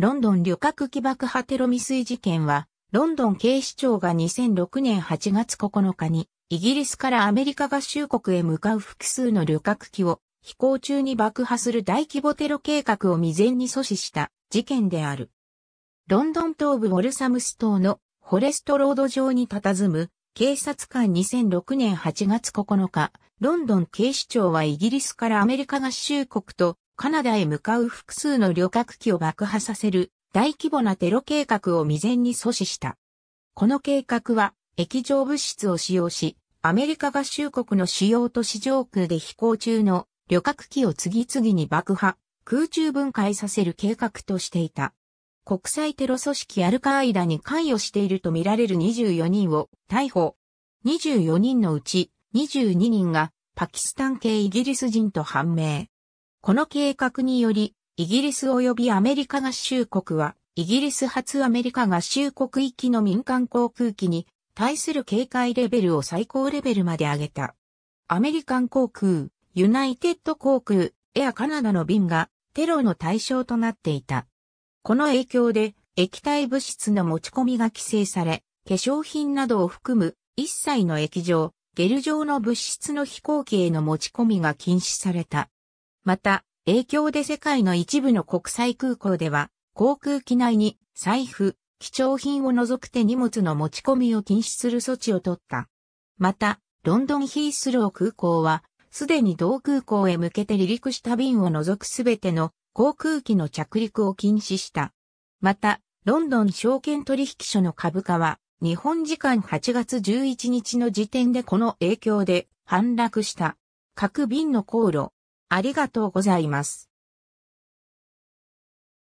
ロンドン旅客機爆破テロ未遂事件は、ロンドン警視庁が2006年8月9日に、イギリスからアメリカ合衆国へ向かう複数の旅客機を飛行中に爆破する大規模テロ計画を未然に阻止した事件である。ロンドン東部ウォルサムス島のフォレストロード上に佇む警察官2006年8月9日、ロンドン警視庁はイギリスからアメリカ合衆国とカナダへ向かう複数の旅客機を爆破させる大規模なテロ計画を未然に阻止した。この計画は液状物質を使用し、アメリカ合衆国の主要都市上空で飛行中の旅客機を次々に爆破、空中分解させる計画としていた。国際テロ組織アルカーイダに関与しているとみられる24人を逮捕。24人のうち22人がパキスタン系イギリス人と判明。この計画により、イギリス及びアメリカ合衆国は、イギリス初アメリカ合衆国域の民間航空機に対する警戒レベルを最高レベルまで上げた。アメリカン航空、ユナイテッド航空、エアカナダの便がテロの対象となっていた。この影響で液体物質の持ち込みが規制され、化粧品などを含む一切の液状、ゲル状の物質の飛行機への持ち込みが禁止された。また、影響で世界の一部の国際空港では、航空機内に財布、貴重品を除く手荷物の持ち込みを禁止する措置を取った。また、ロンドンヒースロー空港は、すでに同空港へ向けて離陸した便を除くすべての航空機の着陸を禁止した。また、ロンドン証券取引所の株価は、日本時間8月11日の時点でこの影響で反落した。各便の航路、ありがとうございます。